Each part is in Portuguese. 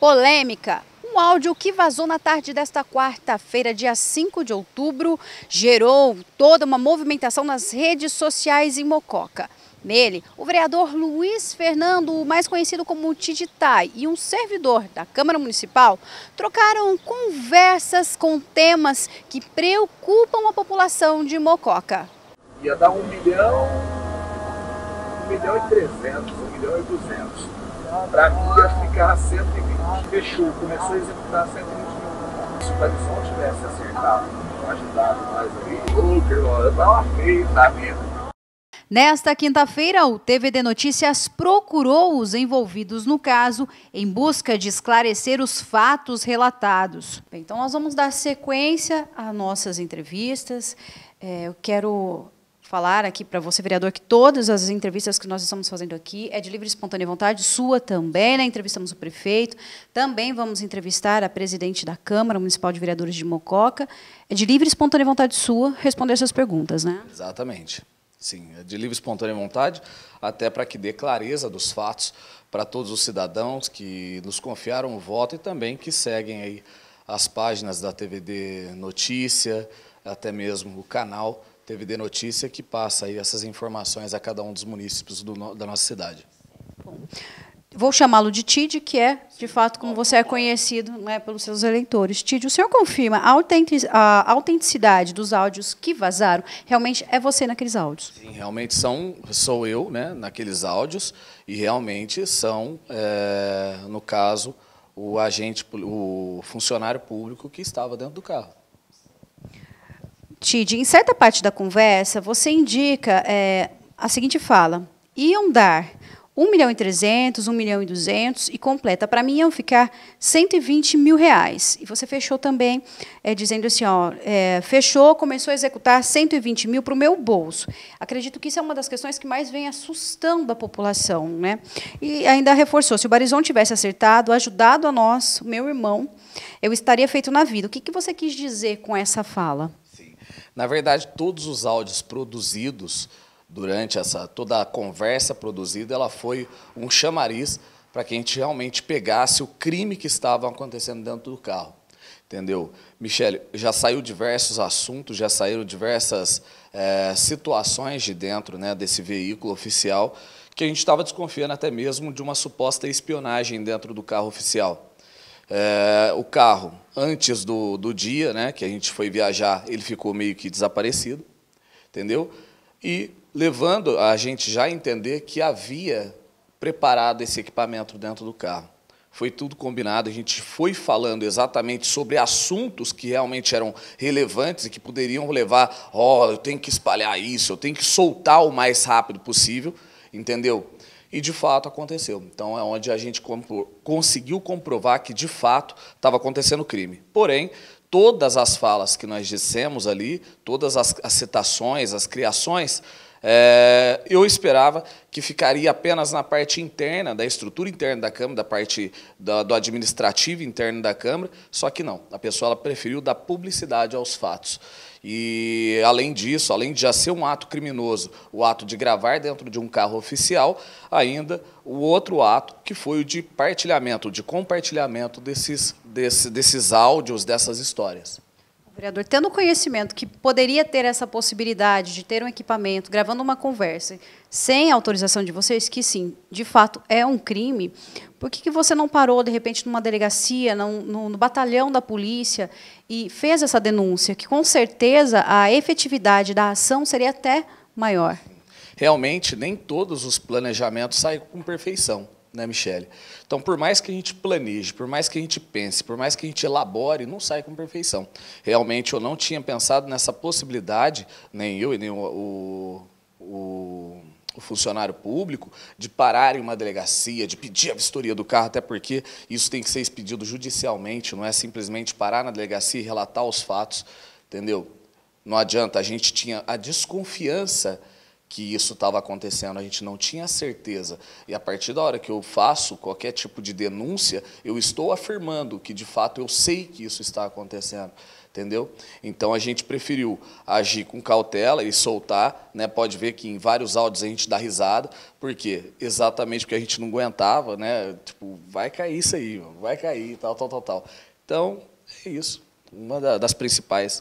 Polêmica. Um áudio que vazou na tarde desta quarta-feira, dia 5 de outubro, gerou toda uma movimentação nas redes sociais em Mococa. Nele, o vereador Luiz Fernando, mais conhecido como Tiditai, e um servidor da Câmara Municipal trocaram conversas com temas que preocupam a população de Mococa. Ia dar um milhão, um milhão e trezentos, um milhão e duzentos. Para mim ia ficar a 120. Fechou, começou a executar 120 mil. Se o Padifão tivesse acertado, ajudado mais ali, ô, que eu tava feio na tá vida. Nesta quinta-feira, o TVD Notícias procurou os envolvidos no caso em busca de esclarecer os fatos relatados. Bem, então, nós vamos dar sequência às nossas entrevistas. É, eu quero falar aqui para você, vereador, que todas as entrevistas que nós estamos fazendo aqui é de livre e espontânea vontade, sua também, né? Entrevistamos o prefeito, também vamos entrevistar a presidente da Câmara Municipal de Vereadores de Mococa. É de livre e espontânea vontade sua responder essas perguntas, né? Exatamente. Sim, é de livre e espontânea vontade, até para que dê clareza dos fatos para todos os cidadãos que nos confiaram o voto e também que seguem aí as páginas da TVD Notícia, até mesmo o canal TVD Notícia, que passa aí essas informações a cada um dos municípios do, da nossa cidade. vou chamá-lo de Tid, que é, de fato, como você é conhecido né, pelos seus eleitores. Tid, o senhor confirma a autenticidade dos áudios que vazaram? Realmente é você naqueles áudios? Sim, realmente são, sou eu né, naqueles áudios, e realmente são, é, no caso, o agente, o funcionário público que estava dentro do carro. Tid, em certa parte da conversa, você indica é, a seguinte fala: iam dar 1 milhão e 300, 1 milhão e 200 e completa. Para mim, iam ficar 120 mil reais. E você fechou também é, dizendo assim: ó, é, fechou, começou a executar 120 mil para o meu bolso. Acredito que isso é uma das questões que mais vem assustando a população. Né? E ainda reforçou: se o Barizon tivesse acertado, ajudado a nós, meu irmão, eu estaria feito na vida. O que, que você quis dizer com essa fala? Na verdade, todos os áudios produzidos durante essa toda a conversa produzida, ela foi um chamariz para que a gente realmente pegasse o crime que estava acontecendo dentro do carro. Entendeu? Michele, já saiu diversos assuntos, já saíram diversas é, situações de dentro né, desse veículo oficial que a gente estava desconfiando até mesmo de uma suposta espionagem dentro do carro oficial. É, o carro, antes do, do dia né, que a gente foi viajar, ele ficou meio que desaparecido, entendeu? E levando a gente já a entender que havia preparado esse equipamento dentro do carro. Foi tudo combinado, a gente foi falando exatamente sobre assuntos que realmente eram relevantes e que poderiam levar, ó, oh, eu tenho que espalhar isso, eu tenho que soltar o mais rápido possível, entendeu? E de fato aconteceu. Então é onde a gente conseguiu comprovar que de fato estava acontecendo o crime. Porém, todas as falas que nós dissemos ali, todas as, as citações, as criações é, eu esperava que ficaria apenas na parte interna, da estrutura interna da Câmara, da parte do administrativo interno da Câmara, só que não. A pessoa preferiu dar publicidade aos fatos. E, além disso, além de já ser um ato criminoso, o ato de gravar dentro de um carro oficial, ainda o outro ato, que foi o de partilhamento, de compartilhamento desses, desse, desses áudios, dessas histórias vereador, tendo conhecimento que poderia ter essa possibilidade de ter um equipamento, gravando uma conversa, sem autorização de vocês, que sim, de fato é um crime, por que, que você não parou, de repente, numa delegacia, num, no, no batalhão da polícia, e fez essa denúncia? Que, com certeza, a efetividade da ação seria até maior. Realmente, nem todos os planejamentos saem com perfeição né, Michele? Então, por mais que a gente planeje, por mais que a gente pense, por mais que a gente elabore, não sai com perfeição. Realmente, eu não tinha pensado nessa possibilidade, nem eu e nem o, o, o funcionário público, de parar em uma delegacia, de pedir a vistoria do carro, até porque isso tem que ser expedido judicialmente, não é simplesmente parar na delegacia e relatar os fatos, entendeu? Não adianta, a gente tinha a desconfiança que isso estava acontecendo, a gente não tinha certeza. E a partir da hora que eu faço qualquer tipo de denúncia, eu estou afirmando que de fato eu sei que isso está acontecendo. Entendeu? Então a gente preferiu agir com cautela e soltar, né? Pode ver que em vários áudios a gente dá risada, porque exatamente porque a gente não aguentava, né? Tipo, vai cair isso aí, vai cair, tal, tal, tal, tal. Então é isso, uma das principais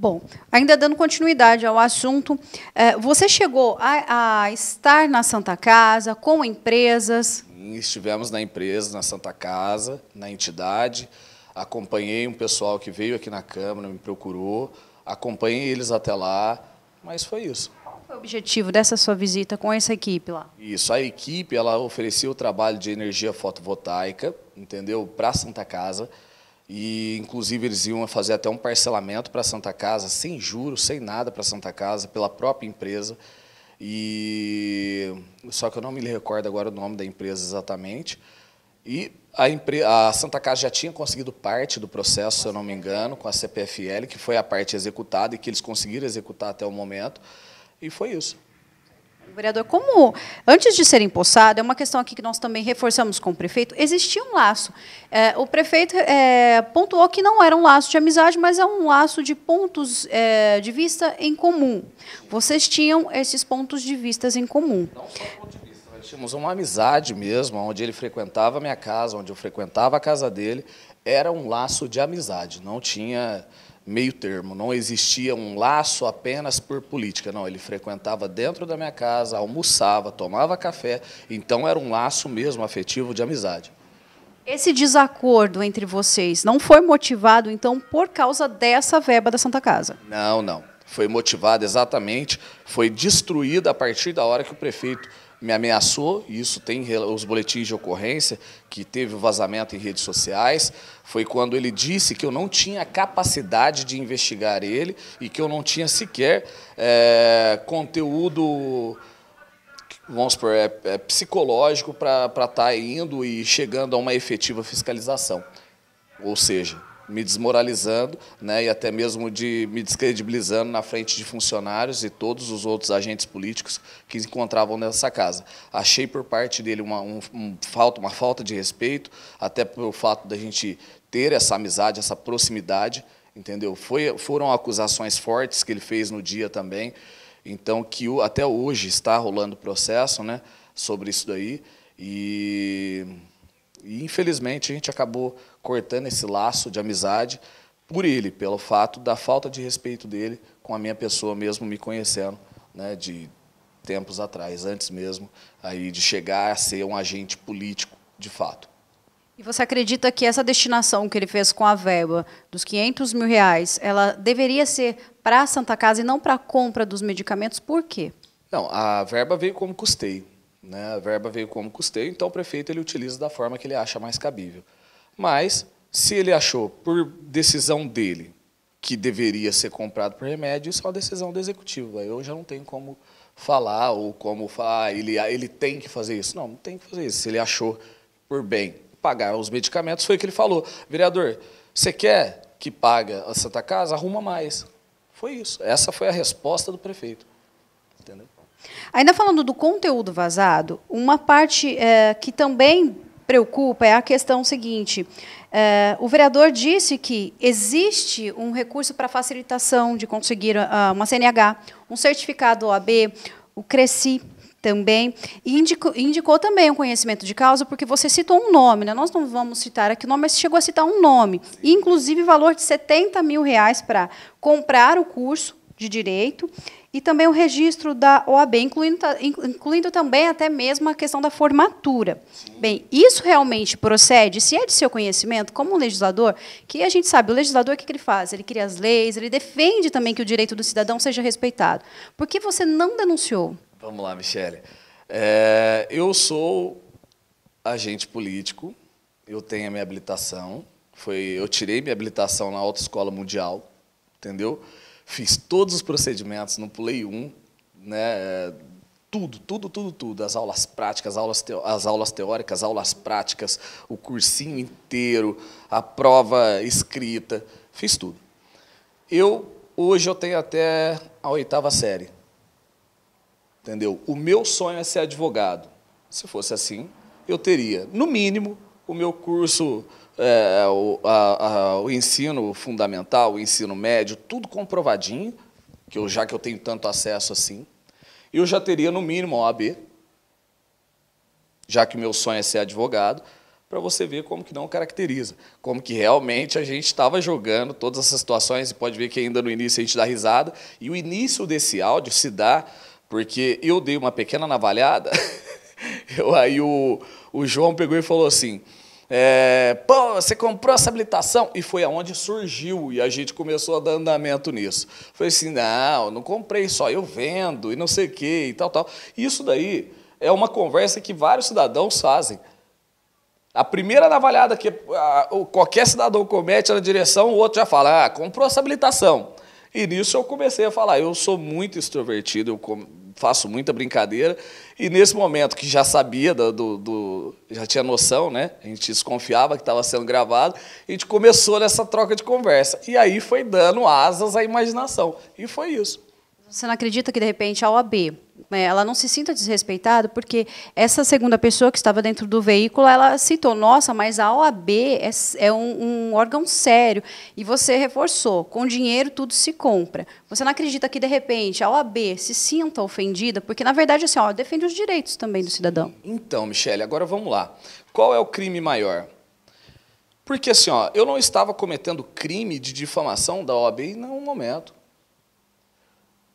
Bom, ainda dando continuidade ao assunto, é, você chegou a, a estar na Santa Casa, com empresas? Estivemos na empresa, na Santa Casa, na entidade. Acompanhei um pessoal que veio aqui na Câmara, me procurou, acompanhei eles até lá, mas foi isso. Qual foi o objetivo dessa sua visita com essa equipe lá? Isso, a equipe ela ofereceu o trabalho de energia fotovoltaica, entendeu, para a Santa Casa, e, inclusive, eles iam fazer até um parcelamento para a Santa Casa, sem juros, sem nada para a Santa Casa, pela própria empresa. E só que eu não me recordo agora o nome da empresa exatamente. E a, empre... a Santa Casa já tinha conseguido parte do processo, se eu não me engano, com a CPFL, que foi a parte executada e que eles conseguiram executar até o momento. E foi isso vereador, como antes de ser empossado, é uma questão aqui que nós também reforçamos com o prefeito, existia um laço. É, o prefeito é, pontuou que não era um laço de amizade, mas é um laço de pontos é, de vista em comum. Vocês tinham esses pontos de vista em comum. Não só de vista, nós tínhamos uma amizade mesmo, onde ele frequentava a minha casa, onde eu frequentava a casa dele. Era um laço de amizade, não tinha meio termo. Não existia um laço apenas por política, não. Ele frequentava dentro da minha casa, almoçava, tomava café. Então era um laço mesmo afetivo de amizade. Esse desacordo entre vocês não foi motivado, então, por causa dessa verba da Santa Casa? Não, não. Foi motivado exatamente, foi destruída a partir da hora que o prefeito me ameaçou, e isso tem os boletins de ocorrência, que teve o vazamento em redes sociais, foi quando ele disse que eu não tinha capacidade de investigar ele e que eu não tinha sequer é, conteúdo vamos supor, é, é psicológico para estar tá indo e chegando a uma efetiva fiscalização. Ou seja, me desmoralizando né, e até mesmo de me descredibilizando na frente de funcionários e todos os outros agentes políticos que encontravam nessa casa. Achei por parte dele uma, um, um, falta, uma falta de respeito, até pelo fato da gente ter essa amizade, essa proximidade, entendeu? Foi, foram acusações fortes que ele fez no dia também, então que até hoje está rolando processo né, sobre isso daí e e infelizmente a gente acabou cortando esse laço de amizade por ele, pelo fato da falta de respeito dele com a minha pessoa mesmo me conhecendo, né, de tempos atrás, antes mesmo aí de chegar a ser um agente político de fato. E você acredita que essa destinação que ele fez com a verba dos 500 mil reais, ela deveria ser para a Santa Casa e não para a compra dos medicamentos? Por quê? Não, a verba veio como custeio. Né? A verba veio como custeio, então o prefeito ele utiliza da forma que ele acha mais cabível. Mas, se ele achou, por decisão dele, que deveria ser comprado por remédio, isso é uma decisão do executivo. aí Eu já não tenho como falar ou como falar, ah, ele, ah, ele tem que fazer isso. Não, não tem que fazer isso. Se ele achou por bem pagar os medicamentos, foi o que ele falou. Vereador, você quer que paga a Santa Casa? Arruma mais. Foi isso. Essa foi a resposta do prefeito. Entendeu? Ainda falando do conteúdo vazado, uma parte é, que também preocupa é a questão seguinte: é, o vereador disse que existe um recurso para facilitação de conseguir uh, uma CNH, um certificado OAB, o Cresci também, e indicou, indicou também o um conhecimento de causa, porque você citou um nome, né? nós não vamos citar aqui o nome, mas chegou a citar um nome, e, inclusive valor de 70 mil reais para comprar o curso de direito e também o registro da OAB, incluindo, incluindo também até mesmo a questão da formatura. Sim. Bem, isso realmente procede? Se é de seu conhecimento, como um legislador, que a gente sabe, o legislador o que ele faz? Ele cria as leis, ele defende também que o direito do cidadão seja respeitado. Por que você não denunciou? Vamos lá, Michele. É, eu sou agente político, eu tenho a minha habilitação, foi, eu tirei minha habilitação na Autoescola Mundial, Entendeu? Fiz todos os procedimentos, não pulei um, né? Tudo, tudo, tudo, tudo. As aulas práticas, aulas as aulas teóricas, aulas práticas, o cursinho inteiro, a prova escrita, fiz tudo. Eu hoje eu tenho até a oitava série, entendeu? O meu sonho é ser advogado. Se fosse assim, eu teria, no mínimo, o meu curso é, o, a, a, o, ensino fundamental, o ensino médio, tudo comprovadinho, que eu, já que eu tenho tanto acesso assim, eu já teria no mínimo a OAB, já que o meu sonho é ser advogado, para você ver como que não caracteriza, como que realmente a gente estava jogando todas essas situações, e pode ver que ainda no início a gente dá risada, e o início desse áudio se dá porque eu dei uma pequena navalhada, eu, aí o, o João pegou e falou assim, é, Pô, você comprou essa habilitação? E foi aonde surgiu e a gente começou a dar andamento nisso. Foi assim: não, não comprei só, eu vendo e não sei o que e tal, tal. Isso daí é uma conversa que vários cidadãos fazem. A primeira navalhada que qualquer cidadão comete é na direção, o outro já fala: ah, comprou essa habilitação. E nisso eu comecei a falar: eu sou muito extrovertido, eu faço muita brincadeira. E nesse momento que já sabia, do, do já tinha noção, né? A gente desconfiava que estava sendo gravado, a gente começou nessa troca de conversa. E aí foi dando asas à imaginação. E foi isso. Você não acredita que, de repente, a OAB né, ela não se sinta desrespeitada, porque essa segunda pessoa que estava dentro do veículo, ela citou, nossa, mas a OAB é, é um, um, órgão sério, e você reforçou, com dinheiro tudo se compra. Você não acredita que, de repente, a OAB se sinta ofendida? Porque, na verdade, assim, ó, defende os direitos também do cidadão. Então, Michele, agora vamos lá. Qual é o crime maior? Porque, assim, ó, eu não estava cometendo crime de difamação da OAB em nenhum momento.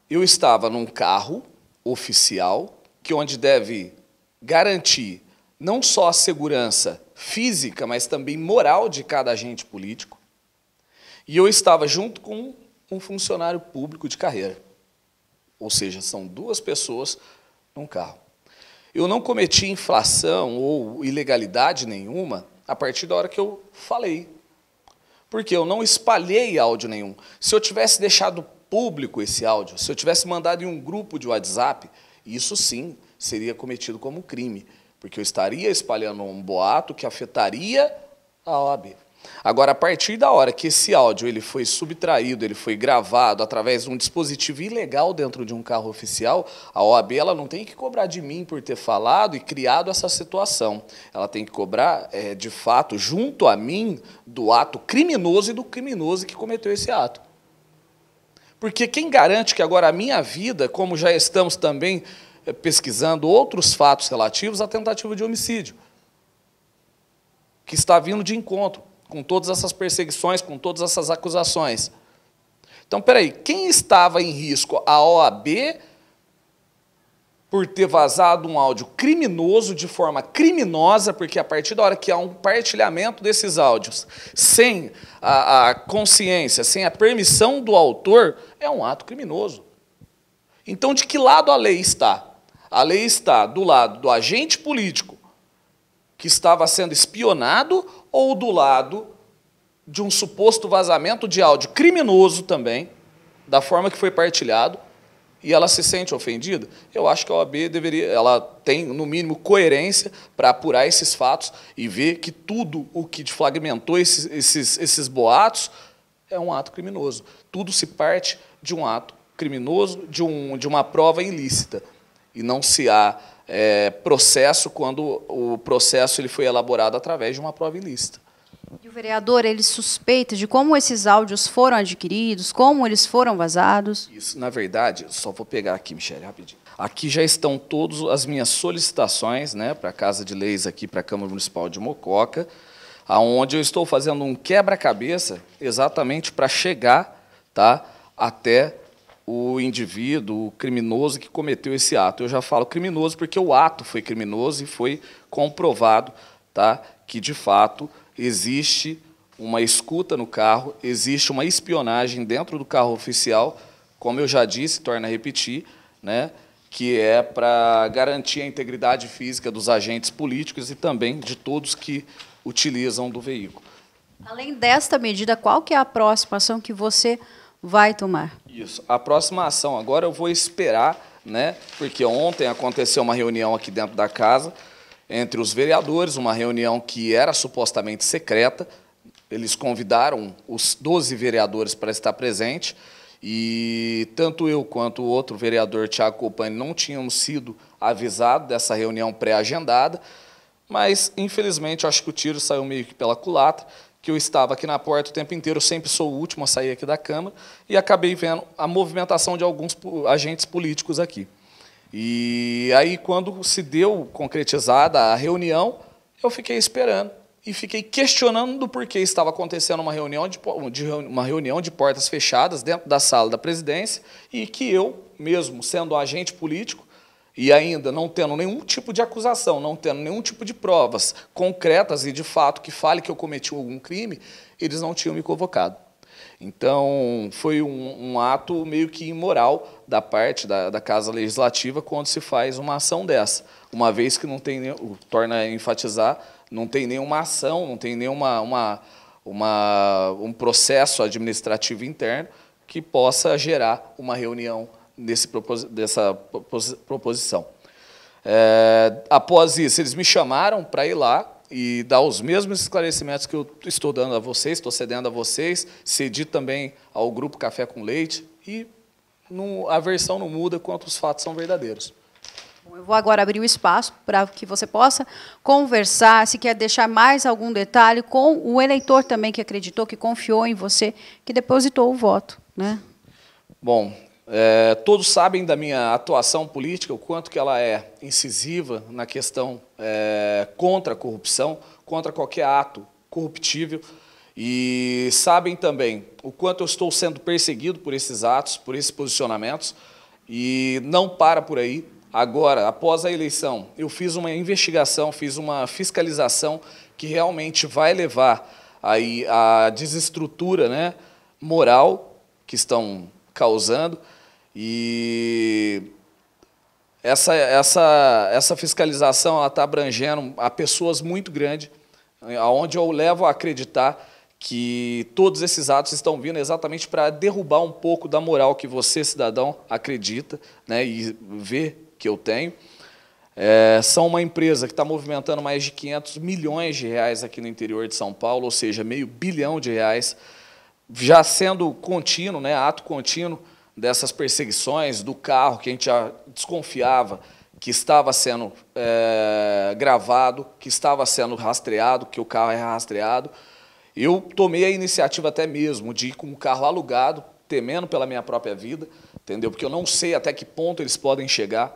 Eu estava num carro oficial, que é onde deve garantir não só a segurança física, mas também moral de cada agente político. E eu estava junto com um funcionário público de carreira. Ou seja, são duas pessoas num carro. Eu não cometi inflação ou ilegalidade nenhuma a partir da hora que eu falei. Porque eu não espalhei áudio nenhum. Se eu tivesse deixado público esse áudio. Se eu tivesse mandado em um grupo de WhatsApp, isso sim seria cometido como crime, porque eu estaria espalhando um boato que afetaria a OAB. Agora, a partir da hora que esse áudio ele foi subtraído, ele foi gravado através de um dispositivo ilegal dentro de um carro oficial, a OAB ela não tem que cobrar de mim por ter falado e criado essa situação. Ela tem que cobrar, é, de fato, junto a mim, do ato criminoso e do criminoso que cometeu esse ato. Porque quem garante que agora a minha vida, como já estamos também eh, pesquisando outros fatos relativos à tentativa de homicídio, que está vindo de encontro com todas essas perseguições, com todas essas acusações. Então, peraí, quem estava em risco? A OAB por ter vazado um áudio criminoso de forma criminosa, porque a partir da hora que há um partilhamento desses áudios sem a, a consciência, sem a permissão do autor, é um ato criminoso. Então, de que lado a lei está? A lei está do lado do agente político que estava sendo espionado ou do lado de um suposto vazamento de áudio criminoso também, da forma que foi partilhado, e ela se sente ofendida, eu acho que a OAB deveria, ela tem no mínimo coerência para apurar esses fatos e ver que tudo o que deflagmentou esses, esses, esses boatos é um ato criminoso. Tudo se parte de um ato criminoso, de, um, de uma prova ilícita. E não se há é, processo quando o processo ele foi elaborado através de uma prova ilícita. E o vereador, ele suspeita de como esses áudios foram adquiridos, como eles foram vazados? Isso, na verdade, só vou pegar aqui, Michele, rapidinho. Aqui já estão todas as minhas solicitações né, para a Casa de Leis aqui, para a Câmara Municipal de Mococa, aonde eu estou fazendo um quebra-cabeça exatamente para chegar tá, até o indivíduo, o criminoso que cometeu esse ato. Eu já falo criminoso porque o ato foi criminoso e foi comprovado tá, que, de fato, existe uma escuta no carro, existe uma espionagem dentro do carro oficial, como eu já disse, torna a repetir, né, que é para garantir a integridade física dos agentes políticos e também de todos que utilizam do veículo. Além desta medida, qual que é a próxima ação que você vai tomar? Isso. A próxima ação agora eu vou esperar, né? Porque ontem aconteceu uma reunião aqui dentro da casa entre os vereadores, uma reunião que era supostamente secreta. Eles convidaram os 12 vereadores para estar presente e tanto eu quanto o outro vereador, Tiago Copani, não tínhamos sido avisados dessa reunião pré-agendada, mas, infelizmente, acho que o tiro saiu meio que pela culatra, que eu estava aqui na porta o tempo inteiro, sempre sou o último a sair aqui da Câmara, e acabei vendo a movimentação de alguns agentes políticos aqui. E aí, quando se deu concretizada a reunião, eu fiquei esperando e fiquei questionando por que estava acontecendo uma reunião de, de, uma reunião de portas fechadas dentro da sala da presidência e que eu, mesmo sendo agente político, e ainda não tendo nenhum tipo de acusação, não tendo nenhum tipo de provas concretas e de fato que fale que eu cometi algum crime, eles não tinham me convocado. Então, foi um, um, ato meio que imoral da parte da, da, Casa Legislativa quando se faz uma ação dessa, uma vez que não tem, torna a enfatizar, não tem nenhuma ação, não tem nenhuma uma, uma, um processo administrativo interno que possa gerar uma reunião nesse dessa proposição. É, após isso, eles me chamaram para ir lá e dar os mesmos esclarecimentos que eu estou dando a vocês, estou cedendo a vocês, cedi também ao grupo Café com Leite e não, a versão não muda quanto os fatos são verdadeiros. Eu vou agora abrir o espaço para que você possa conversar, se quer deixar mais algum detalhe com o eleitor também que acreditou, que confiou em você, que depositou o voto. Né? Bom, é, todos sabem da minha atuação política, o quanto que ela é incisiva na questão é, contra a corrupção, contra qualquer ato corruptível. E sabem também o quanto eu estou sendo perseguido por esses atos, por esses posicionamentos. E não para por aí. Agora, após a eleição, eu fiz uma investigação, fiz uma fiscalização que realmente vai levar aí a desestrutura né, moral que estão causando e essa, essa, essa fiscalização está abrangendo a pessoas muito grandes, aonde eu levo a acreditar que todos esses atos estão vindo exatamente para derrubar um pouco da moral que você, cidadão, acredita né, e vê que eu tenho. É, são uma empresa que está movimentando mais de 500 milhões de reais aqui no interior de São Paulo, ou seja, meio bilhão de reais, já sendo contínuo, né, ato contínuo, dessas perseguições do carro que a gente já desconfiava que estava sendo é, gravado, que estava sendo rastreado, que o carro é rastreado. Eu tomei a iniciativa até mesmo de ir com o carro alugado, temendo pela minha própria vida, entendeu? Porque eu não sei até que ponto eles podem chegar.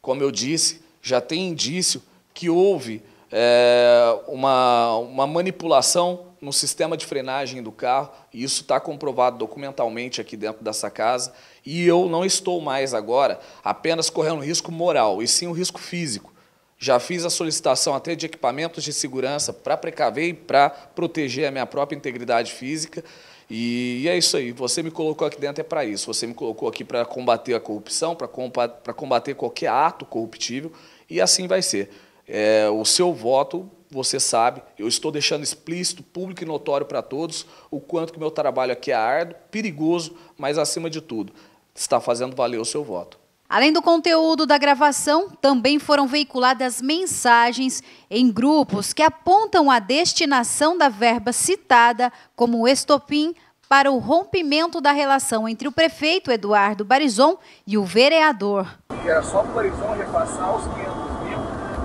Como eu disse, já tem indício que houve é, uma, uma manipulação no sistema de frenagem do carro, e isso está comprovado documentalmente aqui dentro dessa casa, e eu não estou mais agora apenas correndo risco moral, e sim o um risco físico. Já fiz a solicitação até de equipamentos de segurança para precaver e para proteger a minha própria integridade física. E é isso aí. Você me colocou aqui dentro é para isso. Você me colocou aqui para combater a corrupção, para combater qualquer ato corruptível. E assim vai ser. É, o seu voto você sabe, eu estou deixando explícito, público e notório para todos o quanto que meu trabalho aqui é árduo, perigoso, mas acima de tudo, está fazendo valer o seu voto. Além do conteúdo da gravação, também foram veiculadas mensagens em grupos que apontam a destinação da verba citada como estopim para o rompimento da relação entre o prefeito Eduardo Barizon e o vereador. Era só o Barizon repassar os 500 mil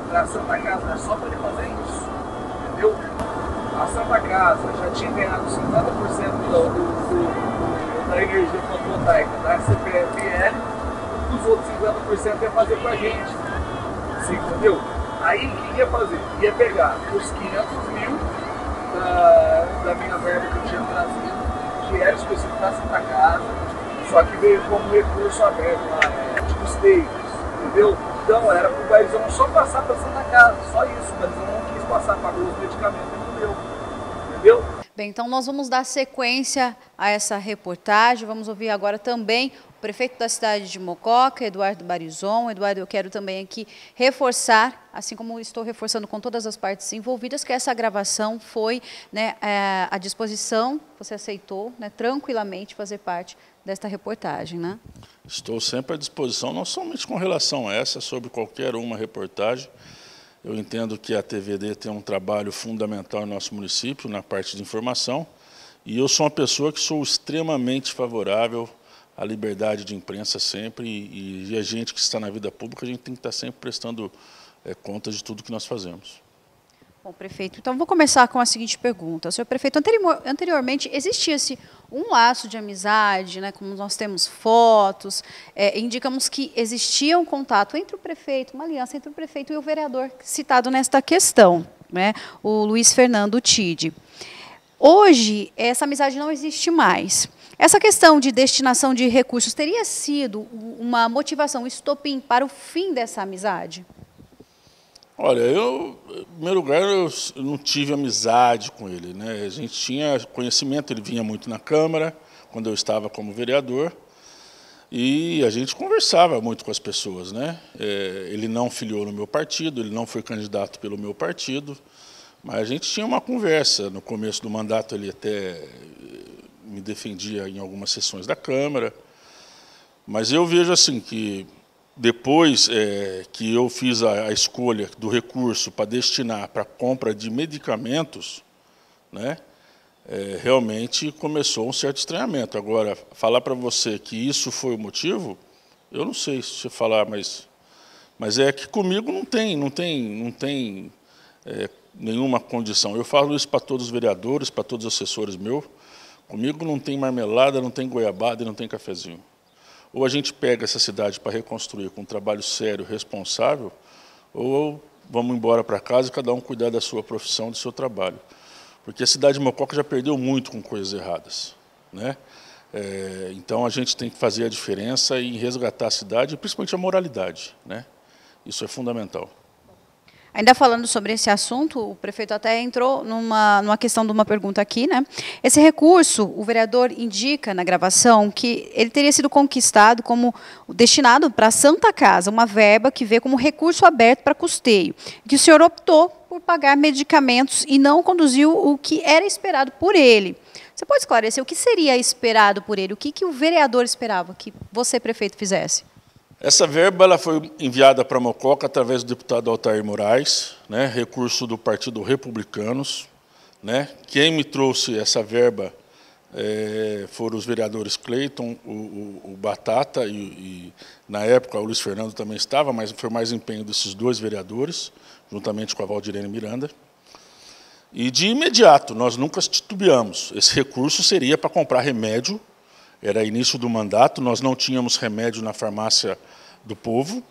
para Santa Casa, era só para ele fazer entendeu? A Santa Casa já tinha ganhado 50% do, do, da energia fotovoltaica da tá? CPFL, é, os outros 50% ia fazer com a gente. Você entendeu? Aí o que ia fazer? Ia pegar os 500 mil da, da minha verba que eu tinha trazido, que era específico da Santa Casa, só que veio como recurso aberto lá, né? tipo status, entendeu? Então era para o Baizão só passar para Santa Casa, só isso, mas não passar, pagou os medicamentos e é não deu. Entendeu? Bem, então nós vamos dar sequência a essa reportagem. Vamos ouvir agora também o prefeito da cidade de Mococa, Eduardo Barizon. Eduardo, eu quero também aqui reforçar, assim como estou reforçando com todas as partes envolvidas, que essa gravação foi né, é, à disposição, você aceitou né, tranquilamente fazer parte desta reportagem, né? Estou sempre à disposição, não somente com relação a essa, sobre qualquer uma reportagem. Eu entendo que a TVD tem um trabalho fundamental no nosso município, na parte de informação, e eu sou uma pessoa que sou extremamente favorável à liberdade de imprensa sempre, e, e a gente que está na vida pública, a gente tem que estar sempre prestando é, contas de tudo que nós fazemos. Bom, prefeito, então vou começar com a seguinte pergunta. Senhor prefeito, anteriormente existia-se um laço de amizade, né, como nós temos fotos, é, indicamos que existia um contato entre o prefeito, uma aliança entre o prefeito e o vereador citado nesta questão, né, o Luiz Fernando Tide. Hoje, essa amizade não existe mais. Essa questão de destinação de recursos teria sido uma motivação, um estopim para o fim dessa amizade? Olha, eu, em primeiro lugar, eu não tive amizade com ele. Né? A gente tinha conhecimento, ele vinha muito na Câmara, quando eu estava como vereador, e a gente conversava muito com as pessoas. Né? É, ele não filiou no meu partido, ele não foi candidato pelo meu partido, mas a gente tinha uma conversa. No começo do mandato, ele até eh, me defendia em algumas sessões da Câmara, mas eu vejo assim que depois é, que eu fiz a, a escolha do recurso para destinar para compra de medicamentos, né, é, realmente começou um certo estranhamento. Agora, falar para você que isso foi o motivo, eu não sei se falar, mas, mas é que comigo não tem, não tem, não tem é, nenhuma condição. Eu falo isso para todos os vereadores, para todos os assessores meus. Comigo não tem marmelada, não tem goiabada e não tem cafezinho ou a gente pega essa cidade para reconstruir com um trabalho sério, responsável, ou vamos embora para casa e cada um cuidar da sua profissão, do seu trabalho. Porque a cidade de Mococa já perdeu muito com coisas erradas. Né? É, então a gente tem que fazer a diferença e resgatar a cidade, principalmente a moralidade. Né? Isso é fundamental. Ainda falando sobre esse assunto, o prefeito até entrou numa, numa questão de uma pergunta aqui. Né? Esse recurso, o vereador indica na gravação que ele teria sido conquistado como destinado para a Santa Casa, uma verba que vê como recurso aberto para custeio, que o senhor optou por pagar medicamentos e não conduziu o que era esperado por ele. Você pode esclarecer o que seria esperado por ele? O que, que o vereador esperava que você, prefeito, fizesse? Essa verba ela foi enviada para Mococa através do deputado Altair Moraes, né, recurso do Partido Republicanos. Né? Quem me trouxe essa verba é, foram os vereadores Cleiton, o, o, o, Batata e, e, na época, o Luiz Fernando também estava, mas foi mais empenho desses dois vereadores, juntamente com a Valdirene Miranda. E de imediato, nós nunca titubeamos. Esse recurso seria para comprar remédio era início do mandato, nós não tínhamos remédio na farmácia do povo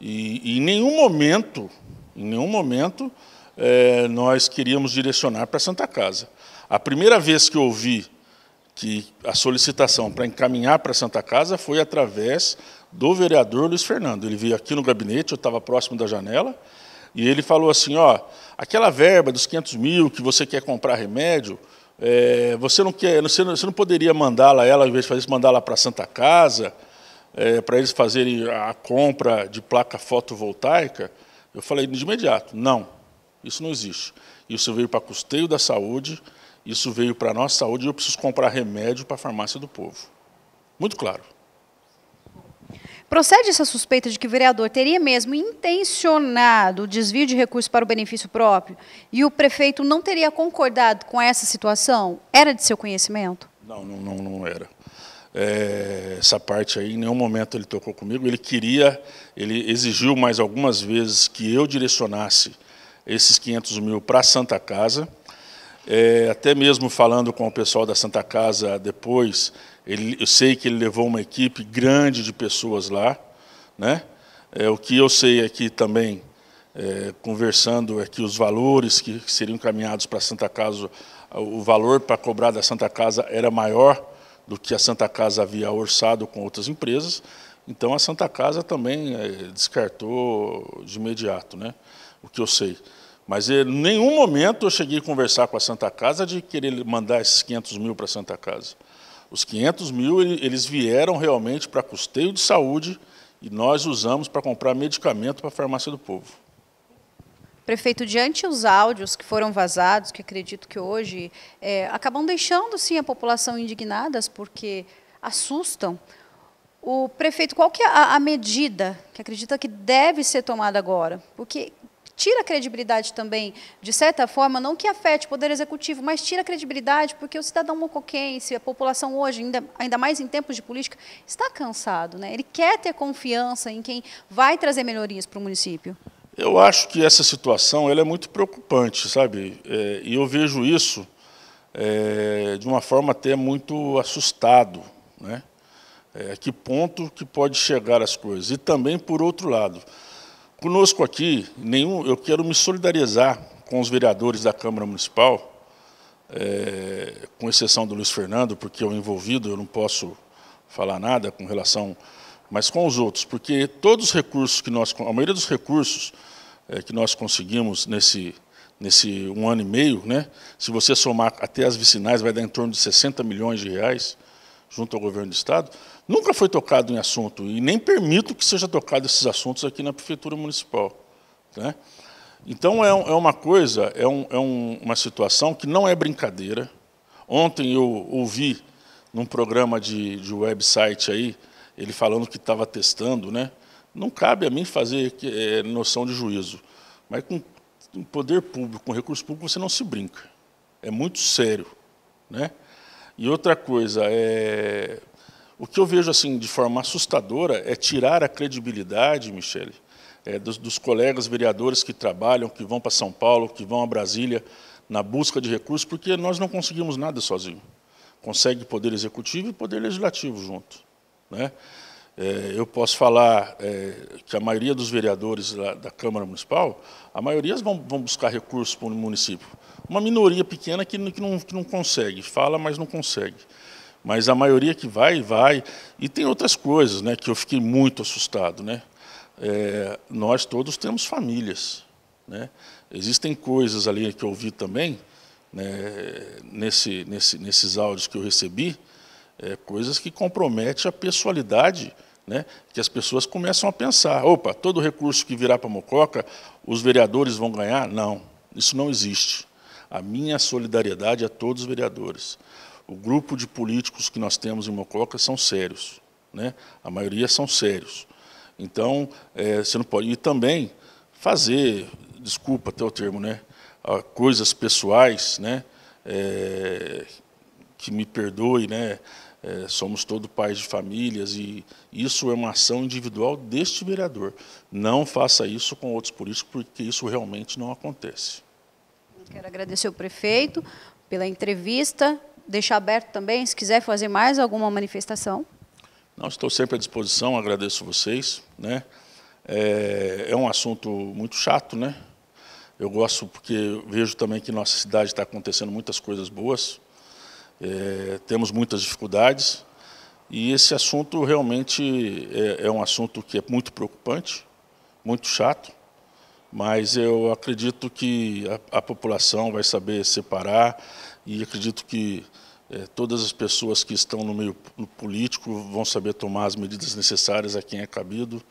e, e em nenhum momento, em nenhum momento, é, nós queríamos direcionar para a Santa Casa. A primeira vez que eu ouvi que a solicitação para encaminhar para a Santa Casa foi através do vereador Luiz Fernando. Ele veio aqui no gabinete, eu estava próximo da janela, e ele falou assim: ó, aquela verba dos 500 mil que você quer comprar remédio, é, você não quer, você não, você não poderia mandá-la ela, ao invés fazer isso, mandá-la para a Santa Casa, é, para eles fazerem a compra de placa fotovoltaica? Eu falei de imediato, não, isso não existe. Isso veio para custeio da saúde, isso veio para a nossa saúde e eu preciso comprar remédio para a farmácia do povo. Muito claro. Procede essa suspeita de que o vereador teria mesmo intencionado o desvio de recursos para o benefício próprio e o prefeito não teria concordado com essa situação? Era de seu conhecimento? Não, não, não, não era. É, essa parte aí, em nenhum momento ele tocou comigo. Ele queria, ele exigiu mais algumas vezes que eu direcionasse esses 500 mil para a Santa Casa. É, até mesmo falando com o pessoal da Santa Casa depois, ele, eu sei que ele levou uma equipe grande de pessoas lá. Né? É, o que eu sei aqui é também, é, conversando, é que os valores que seriam encaminhados para a Santa Casa, o valor para cobrar da Santa Casa era maior do que a Santa Casa havia orçado com outras empresas. Então, a Santa Casa também é, descartou de imediato, né? o que eu sei. Mas é, em nenhum momento eu cheguei a conversar com a Santa Casa de querer mandar esses 500 mil para a Santa Casa. Os 500 mil eles vieram realmente para custeio de saúde e nós usamos para comprar medicamento para a farmácia do povo. Prefeito, diante os áudios que foram vazados, que acredito que hoje é, acabam deixando sim a população indignadas, porque assustam. O prefeito, qual que é a, a medida que acredita que deve ser tomada agora? Porque tira a credibilidade também, de certa forma, não que afete o Poder Executivo, mas tira a credibilidade, porque o cidadão mocoquense, a população hoje, ainda, ainda mais em tempos de política, está cansado. Né? Ele quer ter confiança em quem vai trazer melhorias para o município. Eu acho que essa situação ela é muito preocupante, sabe? É, e eu vejo isso é, de uma forma até muito assustado, né? É, que ponto que pode chegar as coisas. E também, por outro lado, Conosco aqui, nenhum, eu quero me solidarizar com os vereadores da Câmara Municipal, é, com exceção do Luiz Fernando, porque eu envolvido, eu não posso falar nada com relação, mas com os outros, porque todos os recursos que nós, a maioria dos recursos é, que nós conseguimos nesse nesse um ano e meio, né? Se você somar até as vicinais, vai dar em torno de 60 milhões de reais junto ao governo do Estado, nunca foi tocado em assunto, e nem permito que seja tocado esses assuntos aqui na Prefeitura Municipal. Né? Então, é, é, uma coisa, é, um, é um, uma situação que não é brincadeira. Ontem eu ouvi, num programa de, de website aí, ele falando que estava testando, né? Não cabe a mim fazer é, noção de juízo, mas com poder público, com recurso público, você não se brinca. É muito sério, né? E outra coisa, é... o que eu vejo assim de forma assustadora é tirar a credibilidade, Michele, é, dos, dos colegas vereadores que trabalham, que vão para São Paulo, que vão a Brasília na busca de recursos, porque nós não conseguimos nada sozinho. Consegue poder executivo e poder legislativo junto. Né? É, eu posso falar é, que a maioria dos vereadores da, da Câmara Municipal, a maioria vão, vão buscar recursos para o município uma minoria pequena que, que, não, que não consegue, fala, mas não consegue. Mas a maioria que vai, vai. E tem outras coisas né, que eu fiquei muito assustado. Né? É, nós todos temos famílias. Né? Existem coisas ali que eu ouvi também, né, nesse, nesse, nesses áudios que eu recebi, é, coisas que comprometem a pessoalidade né, que as pessoas começam a pensar: opa, todo recurso que virar para a Mococa, os vereadores vão ganhar? Não, isso não existe a minha solidariedade a todos os vereadores. O grupo de políticos que nós temos em Mococa são sérios, né? a maioria são sérios. Então, é, você não pode. E também fazer, desculpa até o termo, né? Ah, coisas pessoais, né? É, que me perdoe, né? É, somos todos pais de famílias e isso é uma ação individual deste vereador. Não faça isso com outros políticos, porque isso realmente não acontece. Quero agradecer o prefeito pela entrevista, deixar aberto também, se quiser fazer mais alguma manifestação. Não, estou sempre à disposição, agradeço vocês. Né? É, é um assunto muito chato, né? Eu gosto porque vejo também que nossa cidade está acontecendo muitas coisas boas, é, temos muitas dificuldades, e esse assunto realmente é, é um assunto que é muito preocupante, muito chato, mas eu acredito que a, a população vai saber separar e acredito que é, todas as pessoas que estão no meio no político vão saber tomar as medidas necessárias a quem é cabido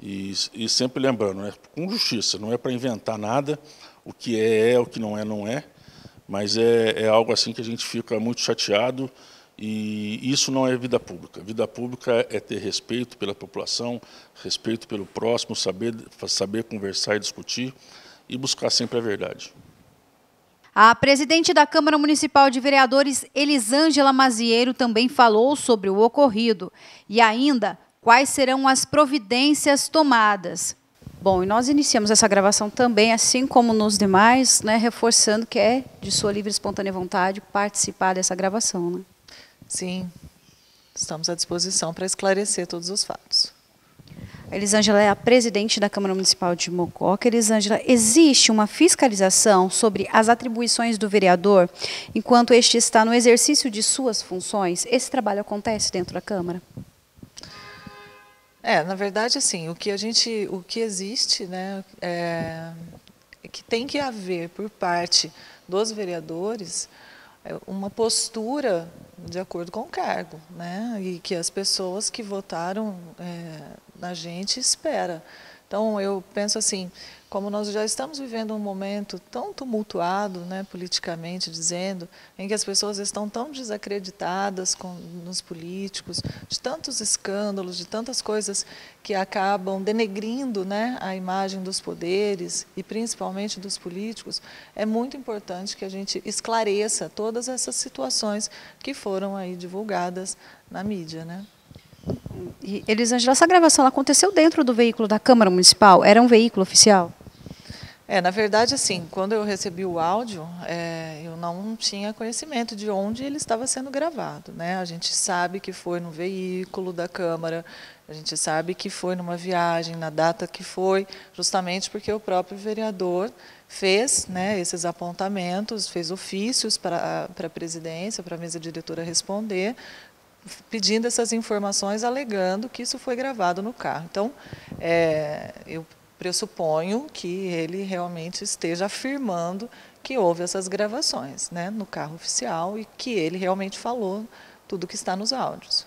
e, e sempre lembrando, né, com justiça, não é para inventar nada, o que é, é, o que não é, não é, mas é, é algo assim que a gente fica muito chateado e isso não é vida pública. Vida pública é ter respeito pela população, respeito pelo próximo, saber, saber conversar e discutir e buscar sempre a verdade. A presidente da Câmara Municipal de Vereadores, Elisângela Mazieiro, também falou sobre o ocorrido e ainda quais serão as providências tomadas. Bom, e nós iniciamos essa gravação também, assim como nos demais, né, reforçando que é de sua livre e espontânea vontade participar dessa gravação. Né? Sim, estamos à disposição para esclarecer todos os fatos. Elisângela é a presidente da Câmara Municipal de Mococa. Elisângela, existe uma fiscalização sobre as atribuições do vereador enquanto este está no exercício de suas funções? Esse trabalho acontece dentro da Câmara? É, na verdade, assim, o que a gente, o que existe, né, é, é que tem que haver por parte dos vereadores é, uma postura de acordo com o cargo, né? E que as pessoas que votaram é, na gente espera. Então eu penso assim, como nós já estamos vivendo um momento tão tumultuado, né, politicamente dizendo, em que as pessoas estão tão desacreditadas com, nos políticos, de tantos escândalos, de tantas coisas que acabam denegrindo né, a imagem dos poderes e principalmente dos políticos, é muito importante que a gente esclareça todas essas situações que foram aí divulgadas na mídia. Né? E, Elisângela, essa gravação aconteceu dentro do veículo da Câmara Municipal? Era um veículo oficial? É, na verdade, assim, quando eu recebi o áudio, é, eu não tinha conhecimento de onde ele estava sendo gravado. Né? A gente sabe que foi no veículo da Câmara, a gente sabe que foi numa viagem, na data que foi, justamente porque o próprio vereador fez né, esses apontamentos, fez ofícios para a presidência, para a mesa diretora responder, pedindo essas informações, alegando que isso foi gravado no carro. Então, é, eu pressuponho que ele realmente esteja afirmando que houve essas gravações né, no carro oficial e que ele realmente falou tudo que está nos áudios.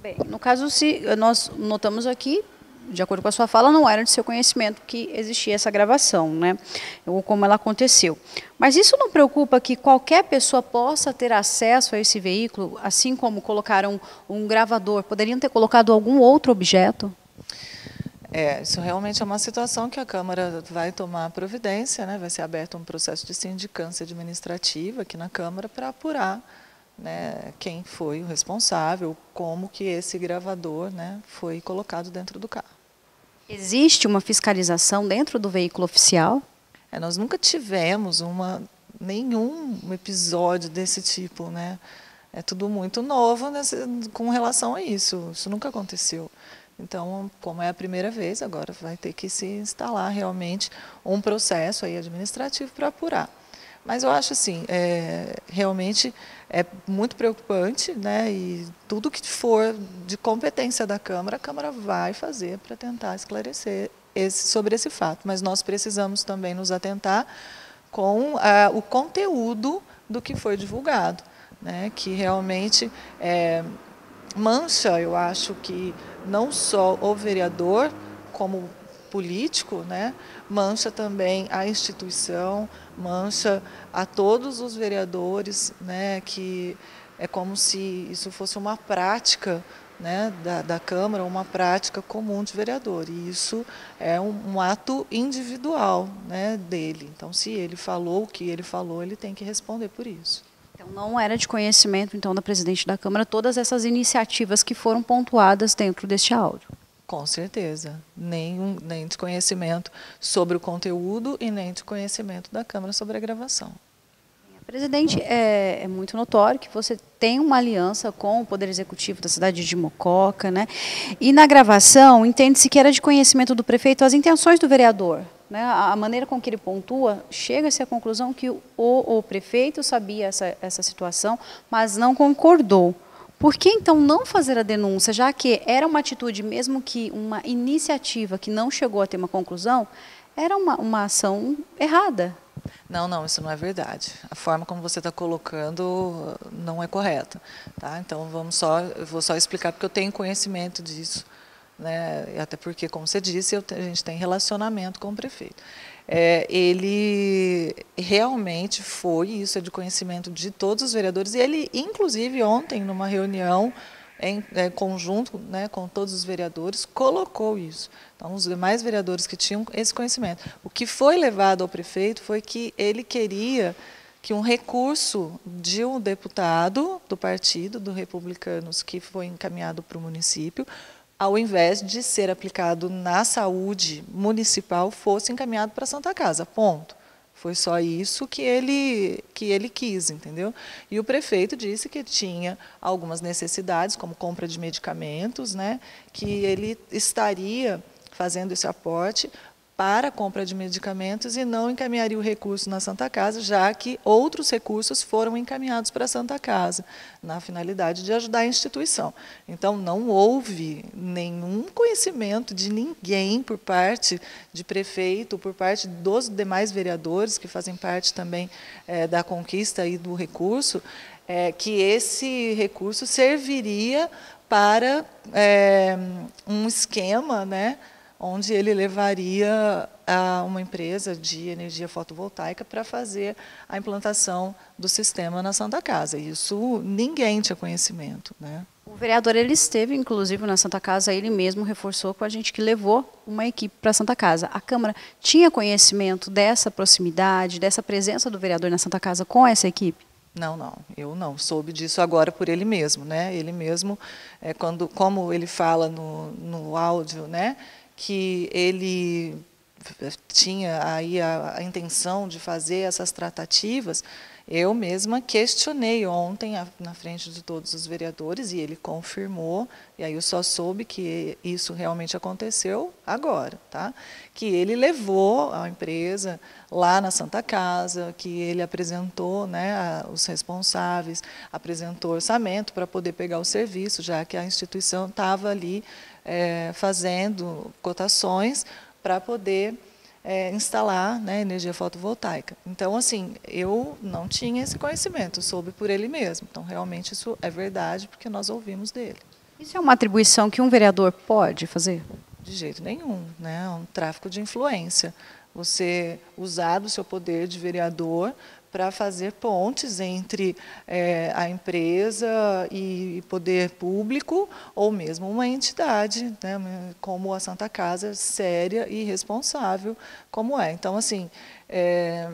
Bem, no caso, se eh, nós notamos aqui, de acordo com a sua fala, não era de seu conhecimento que existia essa gravação, né? Ou como ela aconteceu. Mas isso não preocupa que qualquer pessoa possa ter acesso a esse veículo, assim como colocaram um gravador? Poderiam ter colocado algum outro objeto? É, isso realmente é uma situação que a Câmara vai tomar providência, né? vai ser aberto um processo de sindicância administrativa aqui na Câmara para apurar né, quem foi o responsável, como que esse gravador né, foi colocado dentro do carro. Existe uma fiscalização dentro do veículo oficial? É, nós nunca tivemos uma, nenhum episódio desse tipo, né? É tudo muito novo nesse, com relação a isso. Isso nunca aconteceu. Então, como é a primeira vez, agora vai ter que se instalar realmente um processo aí administrativo para apurar. Mas eu acho assim, é, realmente é muito preocupante, né? E tudo que for de competência da Câmara, a Câmara vai fazer para tentar esclarecer esse, sobre esse fato. Mas nós precisamos também nos atentar com é, o conteúdo do que foi divulgado, né? Que realmente é, mancha, eu acho que não só o vereador, como político, né, mancha também a instituição, mancha a todos os vereadores, né, que é como se isso fosse uma prática né, da, da Câmara, uma prática comum de vereador. E isso é um, um ato individual né, dele. Então, se ele falou o que ele falou, ele tem que responder por isso. Não era de conhecimento, então, da presidente da Câmara todas essas iniciativas que foram pontuadas dentro deste áudio. Com certeza. Nenhum, nem desconhecimento sobre o conteúdo e nem desconhecimento da Câmara sobre a gravação. Presidente, é, é, muito notório que você tem uma aliança com o Poder Executivo da cidade de Mococa, né? E na gravação, entende-se que era de conhecimento do prefeito as intenções do vereador né, a maneira com que ele pontua, chega-se à conclusão que o, o prefeito sabia essa, essa situação, mas não concordou. Por que então não fazer a denúncia, já que era uma atitude, mesmo que uma iniciativa que não chegou a ter uma conclusão, era uma, uma ação errada? Não, não, isso não é verdade. A forma como você está colocando não é correta. Tá? Então, vamos só, eu vou só explicar, porque eu tenho conhecimento disso né? até porque, como você disse, eu, a gente tem relacionamento com o prefeito. É, ele realmente foi, isso é de conhecimento de todos os vereadores, e ele, inclusive, ontem, numa reunião em, em é, conjunto né, com todos os vereadores, colocou isso. Então, os demais vereadores que tinham esse conhecimento. O que foi levado ao prefeito foi que ele queria que um recurso de um deputado do partido, do Republicanos, que foi encaminhado para o município, ao invés de ser aplicado na saúde municipal, fosse encaminhado para a Santa Casa. Ponto. Foi só isso que ele, que ele quis, entendeu? E o prefeito disse que tinha algumas necessidades, como compra de medicamentos, né, que ele estaria fazendo esse aporte, para a compra de medicamentos e não encaminharia o recurso na Santa Casa, já que outros recursos foram encaminhados para a Santa Casa, na finalidade de ajudar a instituição. Então, não houve nenhum conhecimento de ninguém por parte de prefeito, por parte dos demais vereadores, que fazem parte também é, da conquista e do recurso, é, que esse recurso serviria para é, um esquema, né? onde ele levaria a uma empresa de energia fotovoltaica para fazer a implantação do sistema na Santa Casa. Isso ninguém tinha conhecimento, né? O vereador ele esteve, inclusive, na Santa Casa, ele mesmo reforçou com a gente que levou uma equipe para a Santa Casa. A Câmara tinha conhecimento dessa proximidade, dessa presença do vereador na Santa Casa com essa equipe? Não, não, eu não. Soube disso agora por ele mesmo, né? Ele mesmo, é, quando, como ele fala no, no áudio, né? que ele eh, tinha aí a, a intenção de fazer essas tratativas, eu mesma questionei ontem na frente de todos os vereadores e ele confirmou, e aí eu só soube que isso realmente aconteceu agora, tá? Que ele levou a empresa lá na Santa Casa, que ele apresentou, né, os responsáveis, apresentou orçamento para poder pegar o serviço, já que a instituição estava ali é, fazendo cotações para poder é, instalar né, energia fotovoltaica. Então, assim, eu não tinha esse conhecimento, soube por ele mesmo. Então, realmente, isso é verdade, porque nós ouvimos dele. Isso é uma atribuição que um vereador pode fazer? De jeito nenhum, né? É um tráfico de influência. Você usar do seu poder de vereador para fazer pontes entre é, a empresa e poder público ou mesmo uma entidade, né, como a Santa Casa, séria e responsável como é. Então, assim, é,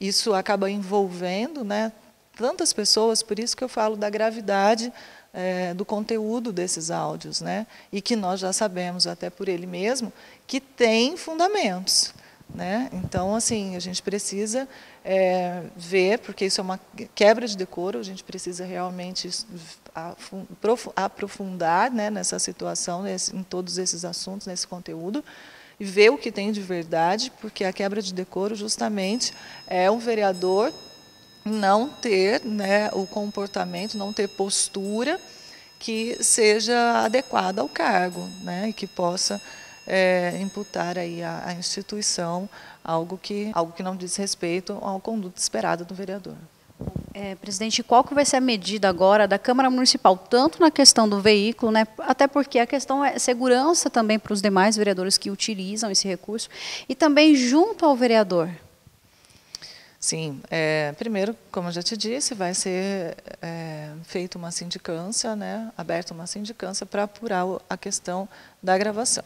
isso acaba envolvendo né, tantas pessoas, por isso que eu falo da gravidade é, do conteúdo desses áudios, né, e que nós já sabemos, até por ele mesmo, que tem fundamentos. Né? Então, assim, a gente precisa é, ver, porque isso é uma quebra de decoro, a gente precisa realmente aprofundar né, nessa situação, nesse, em todos esses assuntos, nesse conteúdo, e ver o que tem de verdade, porque a quebra de decoro justamente é um vereador não ter né, o comportamento, não ter postura que seja adequada ao cargo, né, e que possa é, imputar aí à, instituição algo que, algo que não diz respeito ao conduto esperado do vereador. É, presidente, qual que vai ser a medida agora da Câmara Municipal, tanto na questão do veículo, né, até porque a questão é segurança também para os demais vereadores que utilizam esse recurso, e também junto ao vereador? Sim, é, primeiro, como eu já te disse, vai ser é, feita uma sindicância, né, aberta uma sindicância para apurar a questão da gravação.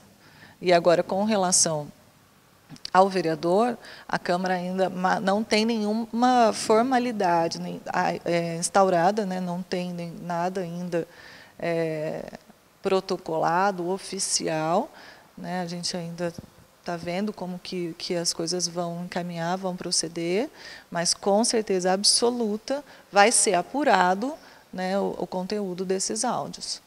E agora, com relação ao vereador, a Câmara ainda não tem nenhuma formalidade é, instaurada, né? não tem nada ainda é, protocolado, oficial. Né? A gente ainda está vendo como que, que as coisas vão encaminhar, vão proceder, mas com certeza absoluta vai ser apurado né, o, o conteúdo desses áudios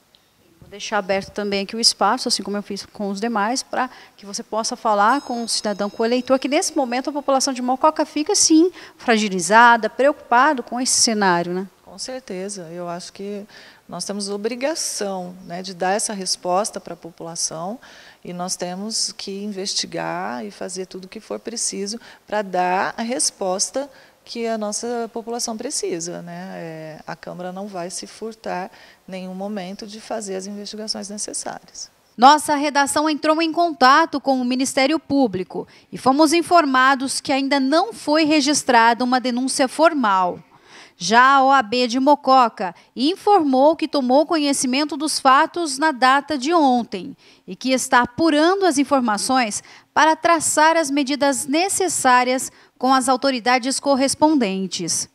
deixar aberto também aqui o espaço, assim como eu fiz com os demais, para que você possa falar com o cidadão, com o eleitor, que nesse momento a população de Mococa fica, sim, fragilizada, preocupado com esse cenário. Né? Com certeza. Eu acho que nós temos obrigação né, de dar essa resposta para a população e nós temos que investigar e fazer tudo o que for preciso para dar a resposta que a nossa população precisa. Né? É, a Câmara não vai se furtar em nenhum momento de fazer as investigações necessárias. Nossa redação entrou em contato com o Ministério Público e fomos informados que ainda não foi registrada uma denúncia formal. Já a OAB de Mococa informou que tomou conhecimento dos fatos na data de ontem e que está apurando as informações para traçar as medidas necessárias com as autoridades correspondentes.